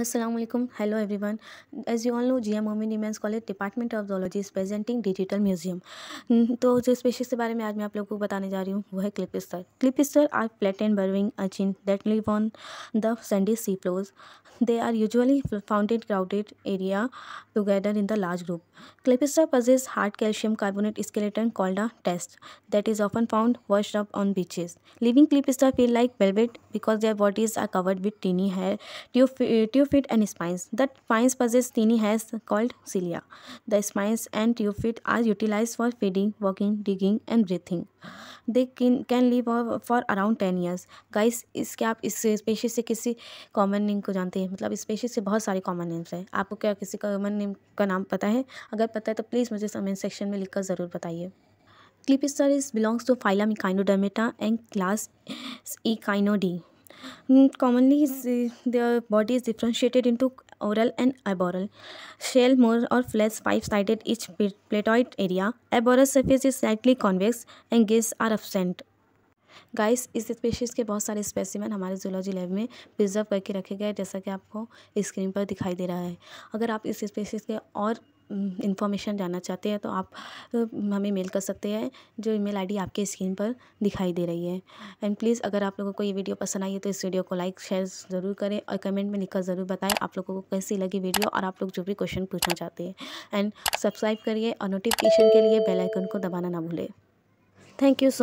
Aslam hello everyone as you all know G M ओमिन women's college department of zoology is presenting digital museum तो जो species के बारे में आज मैं आप लोगों को बताने जा रही हूँ वो है clypeaster clypeaster are plate and burrowing urchin that live on the sandy sea floors they are usually founded crowded area together in the large group clypeaster possess hard calcium carbonate skeleton called a test that is often found wash up on beaches living clip clypeaster feel like velvet because their bodies are covered with tiny hair tube tube Tubefit and spines The spines possess tiny hairs called cilia. The spines and tubefit are utilize for feeding walking digging and breathing they can live for around ten years guys इसके आप इस species से किसी common name को जानते हैं मतलब species से बहुत सारे कॉमन नेम्स हैं आपको क्या किसी कॉमन नेम का नाम पता है अगर पता है तो प्लीज़ मुझे कमेंट सेक्शन में लिखकर ज़रूर बताइए clypeaster is belongs to phylum echinodermata and class echinoidea Hmm, commonly eh, their body is differentiated into oral and aboral shell more or less five-sided each platoid area aboral surface is slightly convex and gills are absent guys इस species के बहुत सारे specimen हमारे zoology lab में preserve करके रखे गए जैसा कि आपको स्क्रीन पर दिखाई दे रहा है अगर आप इस स्पेशीज़ के और इन्फॉर्मेशन जानना चाहते हैं तो आप हमें मेल कर सकते हैं जो ईमेल आईडी आपके स्क्रीन पर दिखाई दे रही है एंड प्लीज़ अगर आप लोगों को ये वीडियो पसंद आई है तो इस वीडियो को लाइक शेयर ज़रूर करें और कमेंट में लिखकर ज़रूर बताएं आप लोगों को कैसी लगी वीडियो और आप लोग जो भी क्वेश्चन पूछना चाहते हैं एंड सब्सक्राइब करिए और नोटिफिकेशन के लिए बेलाइकन को दबाना ना भूलें थैंक यू सो